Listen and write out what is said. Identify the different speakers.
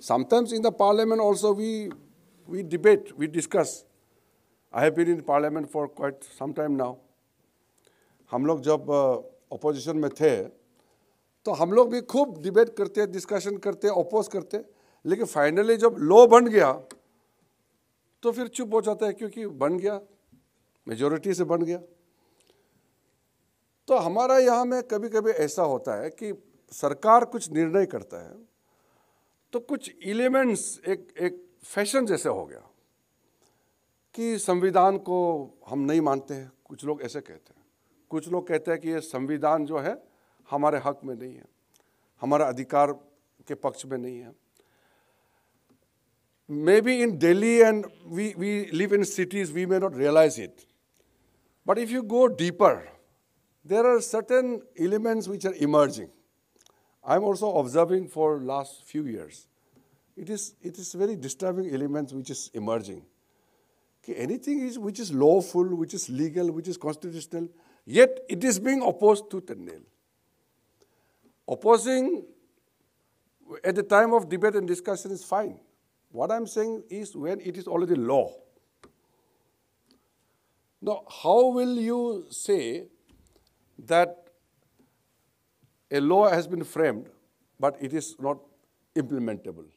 Speaker 1: Sometimes in the parliament also we, we debate, we discuss. I have been in parliament for quite some time now. हम लोग जब opposition में थे तो हम लोग भी खूब डिबेट करते डिस्कशन करते अपोज करते लेकिन फाइनली जब लॉ बन गया तो फिर चुप हो जाता है क्योंकि बन गया मेजोरिटी से बन गया तो हमारा यहाँ में कभी कभी ऐसा होता है कि सरकार कुछ निर्णय करता है तो कुछ एलिमेंट्स एक एक फैशन जैसे हो गया कि संविधान को हम नहीं मानते हैं कुछ लोग ऐसे कहते हैं कुछ लोग कहते हैं कि ये संविधान जो है हमारे हक में नहीं है हमारा अधिकार के पक्ष में नहीं है maybe in Delhi and we we live in cities we may not realize it but if you go deeper there are certain elements which are emerging I'm also observing for last few years. It is, it is very disturbing elements which is emerging. Okay, anything is, which is lawful, which is legal, which is constitutional, yet it is being opposed to and nail. Opposing at the time of debate and discussion is fine. What I'm saying is when it is already law. Now, how will you say that a law has been framed, but it is not implementable.